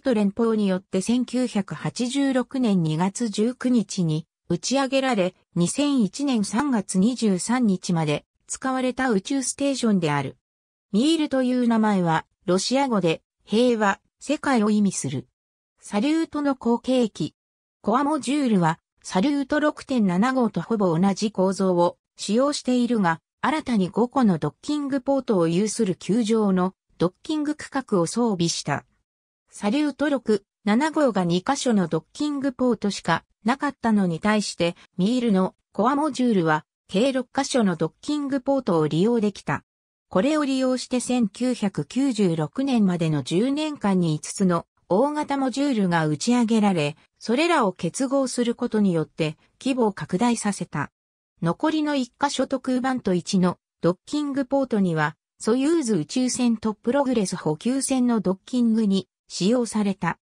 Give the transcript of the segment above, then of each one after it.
ト連邦によって1986年2月19日に打ち上げられ、2001年3月23日まで使われた宇宙ステーションである。ミールという名前は、ロシア語で、平和、世界を意味する。サリュートの後継機。コアモジュールは、サリュート6.7号とほぼ同じ構造を使用しているが、新たに5個のドッキングポートを有する球場のドッキング区画を装備したサリュート6、7号が2箇所のドッキングポートしかなかったのに対して、ミールのコアモジュールは計6箇所のドッキングポートを利用できた。これを利用して1996年までの10年間に5つの大型モジュールが打ち上げられ、それらを結合することによって規模を拡大させた。残りの1箇所と空と1のドッキングポートには、ソユーズ宇宙船とプログレス補給船のドッキングに使用された。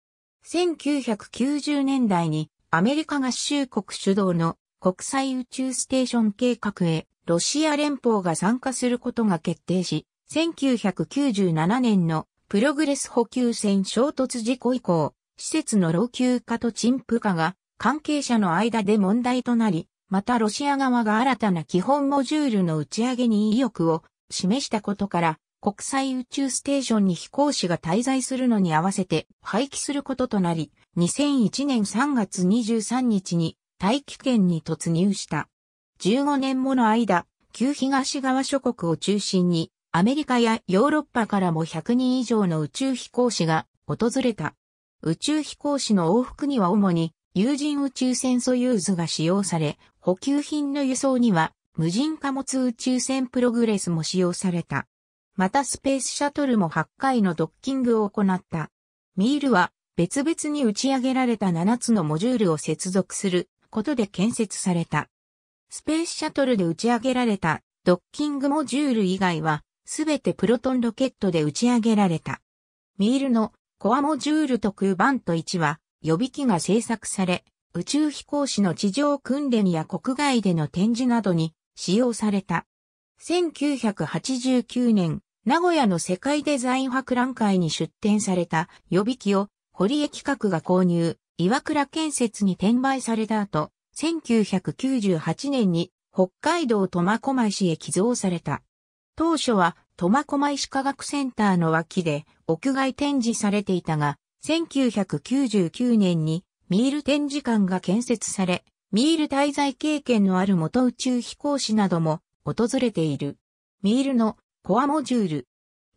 1990年代にアメリカ合衆国主導の国際宇宙ステーション計画へロシア連邦が参加することが決定し、1997年のプログレス補給船衝突事故以降、施設の老朽化と陳腐化が関係者の間で問題となり、またロシア側が新たな基本モジュールの打ち上げに意欲を示したことから、国際宇宙ステーションに飛行士が滞在するのに合わせて廃棄することとなり、2001年3月23日に大気圏に突入した。15年もの間、旧東側諸国を中心に、アメリカやヨーロッパからも100人以上の宇宙飛行士が訪れた。宇宙飛行士の往復には主に有人宇宙船ソユーズが使用され、補給品の輸送には無人貨物宇宙船プログレスも使用された。またスペースシャトルも8回のドッキングを行った。ミールは別々に打ち上げられた7つのモジュールを接続することで建設された。スペースシャトルで打ち上げられたドッキングモジュール以外はすべてプロトンロケットで打ち上げられた。ミールのコアモジュール特番。とン1は予備機が製作され、宇宙飛行士の地上訓練や国外での展示などに使用された。1989年、名古屋の世界デザイン博覧会に出展された予備機を堀江企画が購入、岩倉建設に転売された後、1998年に北海道苫小牧市へ寄贈された。当初は苫小牧市科学センターの脇で屋外展示されていたが、1999年にミール展示館が建設され、ミール滞在経験のある元宇宙飛行士なども訪れている。ミールのコアモジュール。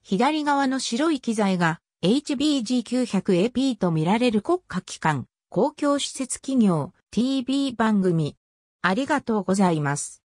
左側の白い機材が HBG900AP と見られる国家機関、公共施設企業、TV 番組。ありがとうございます。